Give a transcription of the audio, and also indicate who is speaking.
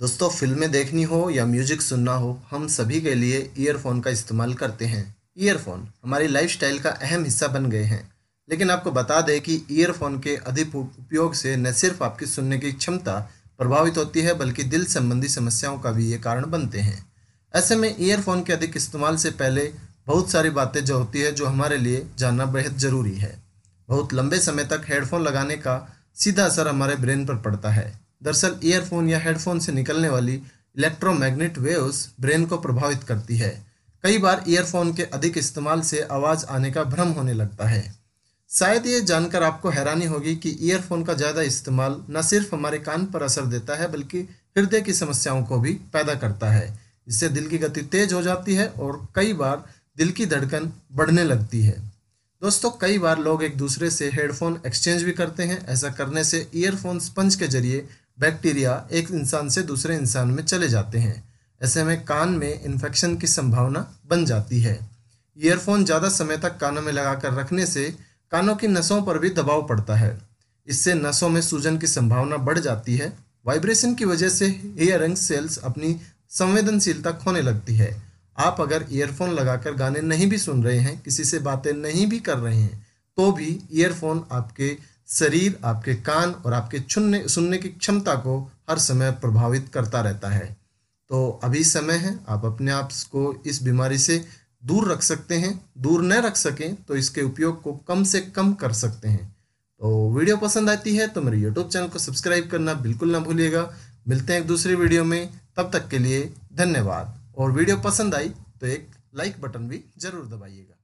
Speaker 1: दोस्तों फिल्में देखनी हो या म्यूजिक सुनना हो हम सभी के लिए ईयरफोन का इस्तेमाल करते हैं ईयरफोन हमारी लाइफस्टाइल का अहम हिस्सा बन गए हैं लेकिन आपको बता दें कि ईयरफोन के अधिक उपयोग से न सिर्फ आपकी सुनने की क्षमता प्रभावित होती है बल्कि दिल संबंधी समस्याओं का भी ये कारण बनते हैं ऐसे में ईयरफोन के अधिक इस्तेमाल से पहले बहुत सारी बातें जो होती है जो हमारे लिए जानना बेहद ज़रूरी है बहुत लंबे समय तक हेडफोन लगाने का सीधा असर हमारे ब्रेन पर पड़ता है दरअसल ईयरफोन या हेडफोन से निकलने वाली इलेक्ट्रोमैग्नेट वेव्स ब्रेन को प्रभावित करती है कई बार ईयरफोन के अधिक इस्तेमाल से आवाज़ आने का भ्रम होने लगता है शायद ये जानकर आपको हैरानी होगी कि ईयरफोन का ज़्यादा इस्तेमाल न सिर्फ हमारे कान पर असर देता है बल्कि हृदय की समस्याओं को भी पैदा करता है इससे दिल की गति तेज हो जाती है और कई बार दिल की धड़कन बढ़ने लगती है दोस्तों कई बार लोग एक दूसरे से हेडफोन एक्सचेंज भी करते हैं ऐसा करने से ईयरफोन स्पंज के जरिए बैक्टीरिया एक इंसान से दूसरे इंसान में चले जाते हैं ऐसे में कान में इन्फेक्शन की संभावना बन जाती है ईयरफोन ज़्यादा समय तक कानों में लगाकर रखने से कानों की नसों पर भी दबाव पड़ता है इससे नसों में सूजन की संभावना बढ़ जाती है वाइब्रेशन की वजह से हेयरिंग सेल्स अपनी संवेदनशीलता खोने लगती है आप अगर ईयरफोन लगाकर गाने नहीं भी सुन रहे हैं किसी से बातें नहीं भी कर रहे हैं तो भी ईयरफोन आपके शरीर आपके कान और आपके चुनने सुनने की क्षमता को हर समय प्रभावित करता रहता है तो अभी समय है आप अपने आप को इस बीमारी से दूर रख सकते हैं दूर न रख सकें तो इसके उपयोग को कम से कम कर सकते हैं तो वीडियो पसंद आती है तो मेरे यूट्यूब चैनल को सब्सक्राइब करना बिल्कुल ना भूलिएगा मिलते हैं एक दूसरे वीडियो में तब तक के लिए धन्यवाद और वीडियो पसंद आई तो एक लाइक बटन भी ज़रूर दबाइएगा